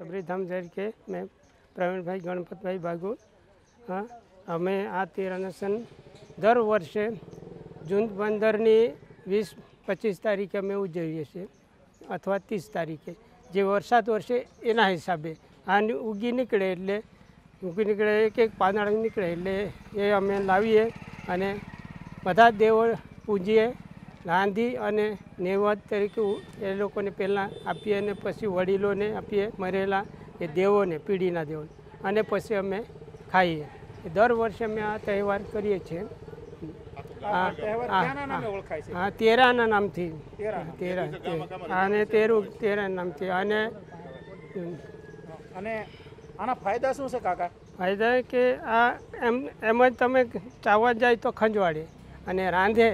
સબરીધામ તરીકે મેં પ્રવીણભાઈ ગણપતભાઈ ભાગુ હા અમે આ તીર અનશન દર વર્ષે જૂન પંદરની વીસ પચીસ તારીખે અમે ઉજવીએ છીએ અથવા ત્રીસ તારીખે જે વરસાદ વરસે એના હિસાબે આની ઉગી નીકળે એટલે ઉગી નીકળે એક એક પાંદડા નીકળે એટલે એ અમે લાવીએ અને બધા દેવો પૂજીએ લાંધી અને નેવાદ તરીકે એ લોકોને પહેલાં આપીએ અને પછી વડીલોને આપીએ મરેલા એ દેવોને પીઢીના દેવોને અને પછી અમે ખાઈએ દર વર્ષે અમે આ તહેવાર કરીએ છીએ હા તેરાના નામથી તેરા અને તેરું તેરા નામથી અને અને આના ફાયદા શું છે કાકા ફાયદા કે આ એમ એમ જ તમે ચાવવા જાય તો ખંજવાડે અને રાંધે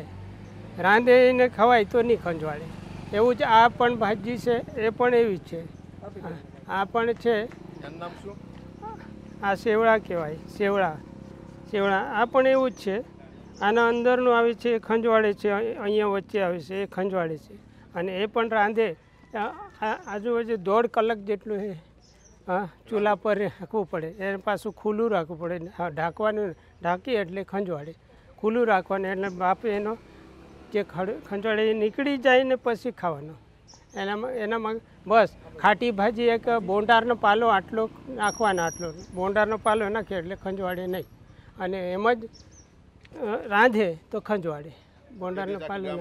રાંધીને ખવાય તો નહીં ખંજવાળે એવું જ આ પણ ભાજી છે એ પણ એવી જ છે આ પણ છે આ સેવડા કહેવાય સેવડા સેવડા આ પણ એવું જ છે આના અંદરનું આવે છે એ ખંજવાળે છે અહીંયા વચ્ચે આવે છે એ ખંજવાળે છે અને એ પણ રાંધે આજુબાજુ દોઢ કલાક જેટલું એ હા ચૂલા પર રાખવું પડે એને પાછું ખુલ્લું રાખવું પડે ઢાંકવાનું ઢાંકી એટલે ખંજવાળે ખુલ્લું રાખવાનું એટલે બાપે એનો જે ખંજોળી નીકળી જાય ને પછી ખાવાનો એનામાં એનામાં બસ ખાટી ભાજી એક બોંડારનો પાલો આટલો નાખવાનો આટલો બોંડારનો પાલો નાખે એટલે ખંજવાડે નહીં અને એમ જ રાંધે તો ખંજવાડે બોંડારનો પાલો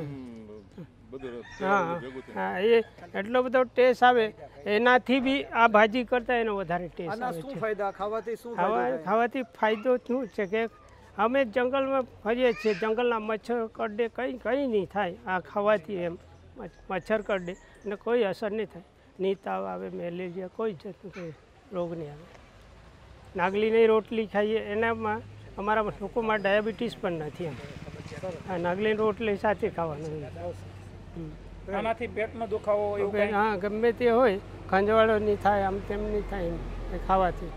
હા હા એ એટલો બધો ટેસ્ટ આવે એનાથી બી આ ભાજી કરતાં એનો વધારે ટેસ્ટ આવે ખાવાથી ખાવાથી ફાયદો શું છે કે અમે જંગલમાં ફરીએ છીએ જંગલના મચ્છર કરડે કંઈ કંઈ નહીં થાય આ ખાવાથી એમ મચ્છર કરડે અને કોઈ અસર નહીં થાય નહીં તાવ આવે મેલેરિયા કોઈ જતું રોગ નહીં આવે નાગલીની રોટલી ખાઈએ એનામાં અમારા લોકોમાં ડાયાબિટીસ પણ નથી એમ હા નાગલીની રોટલી સાથે ખાવાનું આનાથી પેટનો દુખાવો હા ગમે તે હોય ખંજવાળો નહીં થાય આમ તેમ નહીં થાય એમ ખાવાથી